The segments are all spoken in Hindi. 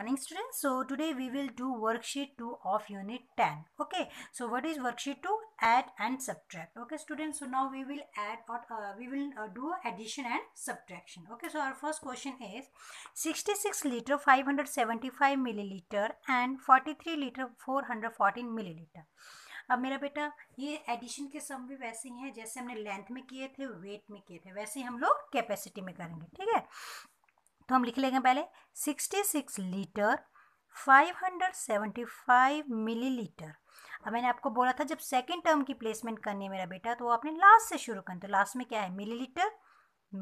morning students so today we will do worksheet 2 of unit 10 okay so what is worksheet 2 add and subtract okay students so now we will add or uh, we will uh, do addition and subtraction okay so our first question is 66 liter 575 milliliter and 43 liter 414 milliliter अब मेरा बेटा ये एडिशन के सम भी वैसे ही हैं जैसे हमने लेंथ में किए थे वेट में किए थे वैसे ही हम लोग कैपेसिटी में करेंगे ठीक है तो हम लिख लेंगे पहले 66 लीटर 575 मिलीलीटर अब मैंने आपको बोला था जब सेकेंड टर्म की प्लेसमेंट करनी है मेरा बेटा तो वो आपने लास्ट से शुरू करना तो लास्ट में क्या है millilitre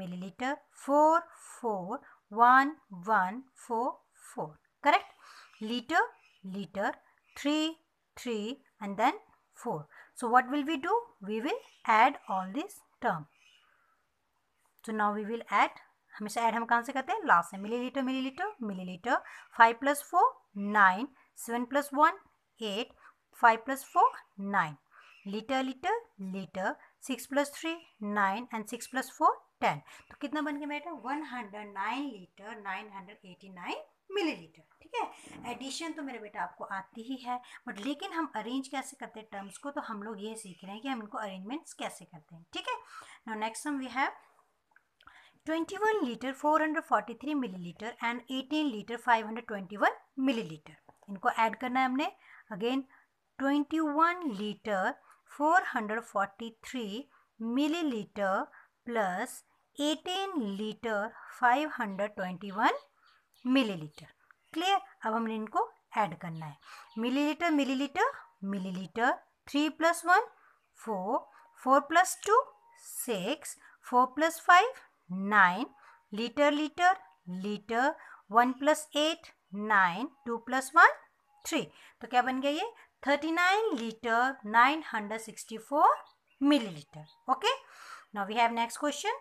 millilitre four four one one four four correct litre litre three three and then four so what will we do we will add all this term so now we will add हमेशा ऐड हम कहाँ से करते हैं लास्ट से millilitre millilitre millilitre five plus four nine seven plus one eight five plus four nine litre litre litre six plus three nine and six plus four ten तो कितना बन गया बेटा one hundred nine litre nine hundred eighty nine millilitre ठीक है एडिशन तो मेरे बेटा आपको आती ही है बट लेकिन हम अरेंज कैसे करते हैं टर्म्स को तो हम लोग ये सीख रहे हैं कि हम इनको अरेंजमेंट्स कैसे करते हैं ठीक है नेक्स्ट हम we have 21 litre 443 millilitre and 18 litre 521 millilitre इनको ऐड करना है हमने again 21 litre 443 millilitre plus 18 litre 521 millilitre clear अब हमने इनको ऐड करना है millilitre millilitre millilitre three plus one four four plus two six four plus five nine litre litre litre one plus eight nine two plus one three तो क्या बन गया ये thirty nine litre nine hundred sixty four millilitre okay now we have next question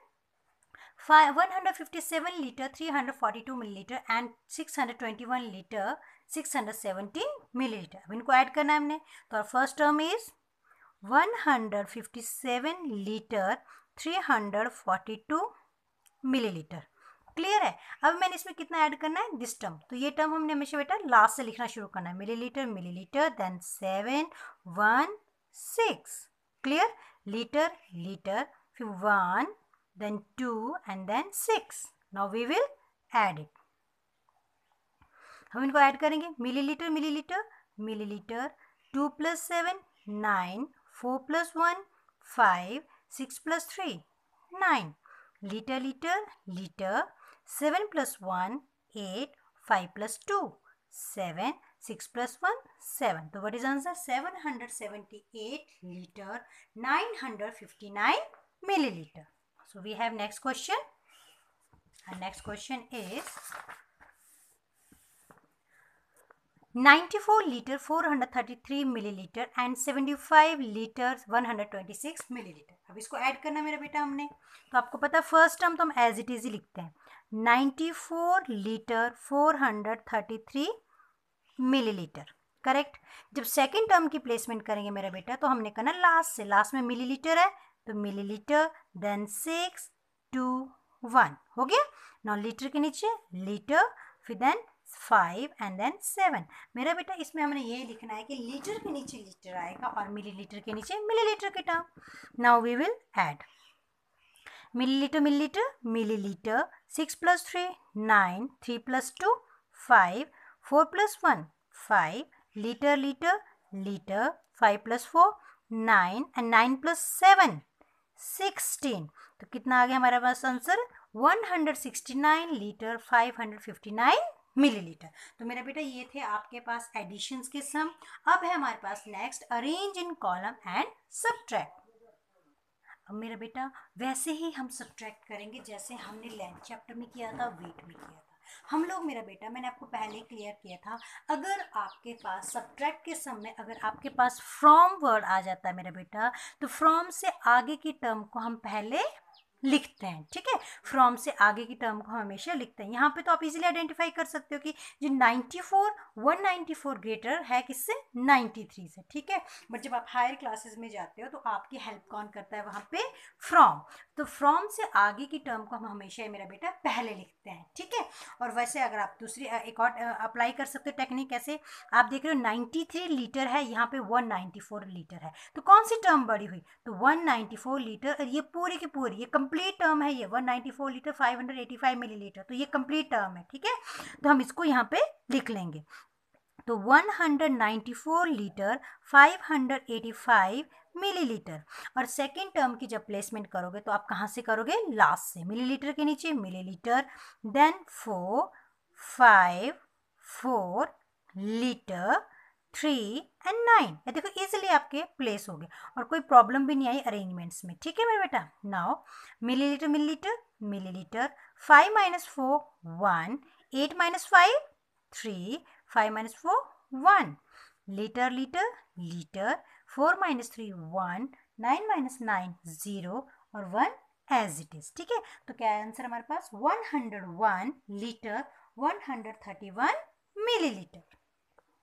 five one hundred fifty seven litre three hundred forty two millilitre and six hundred twenty one litre six hundred seventeen millilitre अब इनको ऐड करना है हमने तो और first term is one hundred fifty seven litre three hundred forty two millilitre clear है अब मैंने इसमें कितना ऐड करना है दिस टर्म तो ये टर्म हमने हमेशा बेटा लास्ट से लिखना शुरू करना है millilitre millilitre then seven one six clear litre litre फिर one then two and then six now we will add it हम इनको ऐड करेंगे millilitre millilitre millilitre two plus seven nine four plus one five six plus three nine liter liter liter 7 plus 1 8 5 plus 2 7 6 plus 1 7 so what is answer 778 liter 959 milliliter so we have next question our next question is 94 liter 433 millilitre and 75 litre 126 millilitre अब इसको ऐड करना मेरा बेटा हमने तो आपको पता फर्स्ट टर्म तो हम एज इट इज ही लिखते हैं 94 लीटर 433 मिलीलीटर करेक्ट जब सेकंड टर्म की प्लेसमेंट करेंगे मेरा बेटा तो हमने करना लास्ट से लास्ट में मिलीलीटर है तो millilitre then six two one हो गया नौ लीटर के नीचे लीटर फिर then five and then seven मेरा बेटा इसमें हमने ये लिखना है कि लीटर के नीचे लीटर आएगा और मिलीलीटर के नीचे मिलीलीटर के term now we will add millilitre millilitre millilitre six plus three nine three plus two five four plus one five litre litre litre five plus four nine and nine plus seven sixteen तो कितना आ गया हमारे पास answer one hundred sixty nine litre five hundred fifty nine millilitre तो मेरा बेटा ये थे आपके पास एडिशंस के सम अब है हमारे पास next arrange in column and सब अब मेरा बेटा वैसे ही हम सब करेंगे जैसे हमने लेंथ चैप्टर में किया था वेट में किया था हम लोग मेरा बेटा मैंने आपको पहले क्लियर किया था अगर आपके पास सब्ट्रैक्ट के सम में अगर आपके पास फ्रॉम वर्ड आ जाता है मेरा बेटा तो फ्रॉम से आगे की टर्म को हम पहले लिखते हैं ठीक है फ्रॉम से आगे की टर्म को हमेशा लिखते हैं यहाँ पे तो आप इजीली आइडेंटिफाई कर सकते हो कि जो 94 194 ग्रेटर है किससे 93 से ठीक है बट जब आप हायर क्लासेस में जाते हो तो आपकी हेल्प कौन करता है वहाँ पे फ्रॉम तो फ्रॉम से आगे की टर्म को हम हमेशा मेरा बेटा पहले लिखते हैं सकते हैं ठीक है और वैसे अगर आप दूसरी एक और अप्लाई कर सकते हो टेक्निक कैसे आप देख रहे हो 93 लीटर है यहाँ पे 194 लीटर है तो कौन सी टर्म बड़ी हुई तो 194 लीटर ये पूरी की पूरी ये कंप्लीट टर्म है ये 194 लीटर 585 मिलीलीटर तो ये कंप्लीट टर्म है ठीक है तो हम इसको यहाँ पे लिख लेंगे तो वन लीटर फाइव मिलीलीटर और सेकेंड टर्म की जब प्लेसमेंट करोगे तो आप कहाँ से करोगे लास्ट से मिलीलीटर के नीचे millilitre then four five four litre three and nine ये देखो इजिली आपके प्लेस हो गए और कोई प्रॉब्लम भी नहीं आई अरेंजमेंट्स में ठीक है मेरे बेटा now millilitre millilitre millilitre five minus four one eight minus five three five minus four one litre litre litre four minus three one nine minus nine zero और वन एज इट इज़ ठीक है तो क्या आंसर हमारे पास one hundred one litre one hundred thirty one millilitre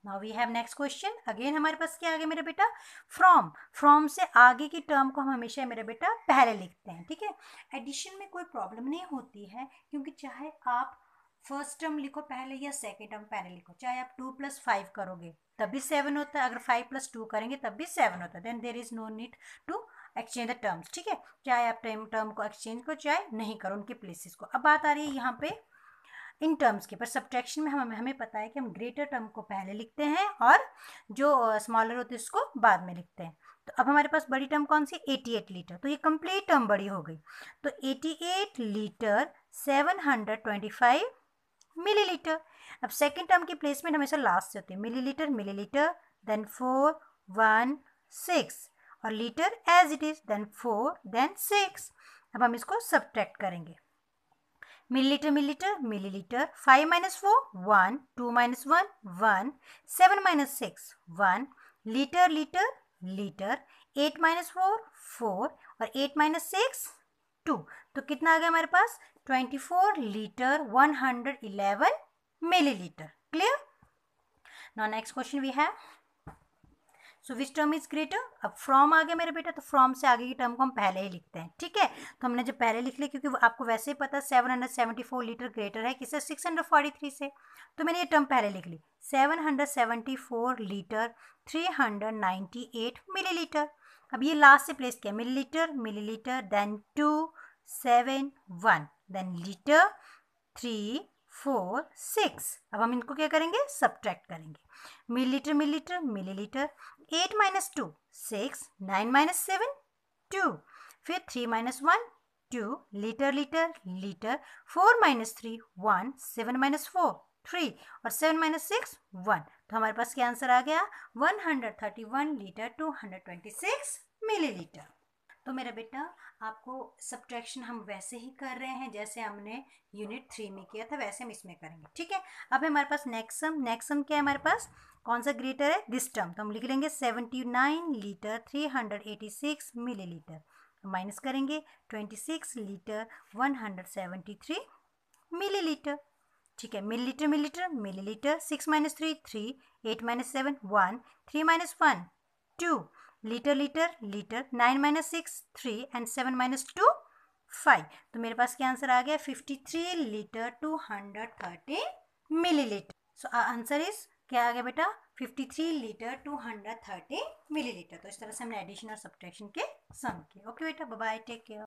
now we have next question again हमारे पास क्या आ गया मेरा बेटा फ्रॉम फ्रॉम से आगे की टर्म को हम हमेशा मेरा बेटा पहले लिखते हैं ठीक है एडिशन में कोई प्रॉब्लम नहीं होती है क्योंकि चाहे आप फर्स्ट टर्म लिखो पहले या सेकेंड टर्म पहले लिखो चाहे आप टू प्लस फाइव करोगे तब भी सेवन होता है अगर फाइव प्लस टू करेंगे तब भी सेवन होता है then there is no need to exchange the terms ठीक है चाहे आप टर्म टर्म को एक्सचेंज को चाहे नहीं करो उनके प्लेसेस को अब बात आ रही है यहाँ पे इन टर्म्स के पर सब्ट्रैक्शन में हम हमें पता है कि हम ग्रेटर टर्म को पहले लिखते हैं और जो स्मॉलर होते हैं उसको बाद में लिखते हैं तो अब हमारे पास बड़ी टर्म कौन सी एटी एट लीटर तो ये कंप्लीट टर्म बड़ी हो गई तो eighty eight litre seven hundred twenty five millilitre अब सेकेंड टर्म की प्लेसमेंट हमेशा लास्ट से होती है millilitre millilitre then four one six और litre as it is then four then six अब हम इसको सब्ट्रैक्ट करेंगे millilitre millilitre millilitre five minus four one two minus one one seven minus six one litre litre litre eight minus four four और एट माइनस सिक्स टू तो कितना आ गया हमारे पास 24 liter 111 milliliter clear now next question we have so which term is greater अब फ्रॉम आ गया मेरे बेटा तो फ्रॉम से आगे की टर्म को हम पहले ही लिखते हैं ठीक है तो हमने जब पहले लिख लिया क्योंकि आपको वैसे ही पता seven hundred seventy four litre greater है किसे सिक्स हंड्रेड फोर्टी थ्री से तो मैंने ये टर्म पहले लिख ली seven hundred seventy four litre three hundred ninety eight millilitre अब ये लास्ट से प्लेस किया millilitre millilitre then two seven one then litre three four six अब हम इनको क्या करेंगे सब्ट्रैक्ट करेंगे millilitre millilitre millilitre eight minus two six nine minus seven two फिर three minus one two litre litre litre four minus three one seven minus four three और सेवन माइनस सिक्स वन तो हमारे पास क्या आंसर आ गया one hundred thirty one litre two hundred twenty six millilitre तो मेरा बेटा आपको सब्ट्रैक्शन हम वैसे ही कर रहे हैं जैसे हमने यूनिट थ्री में किया था वैसे हम इसमें करेंगे ठीक है अब हमारे पास नेक्स्ट सम नेक्स्ट सम क्या है हमारे पास कौन सा ग्रेटर है दिस टर्म तो हम लिख लेंगे seventy nine litre three hundred eighty six millilitre minus करेंगे twenty six litre one hundred seventy three millilitre ठीक है millilitre millilitre millilitre six minus three three eight minus seven one three minus one two litre litre litre nine minus six three and seven minus two five तो मेरे पास क्या आंसर आ गया fifty three litre two hundred thirty milli litre so answer is क्या आ गया बेटा fifty three litre two hundred thirty millilitre तो इस तरह से हमने एडिशन और सब्ट्रैक्शन के सम किए ओके बेटा बाय टेक केयर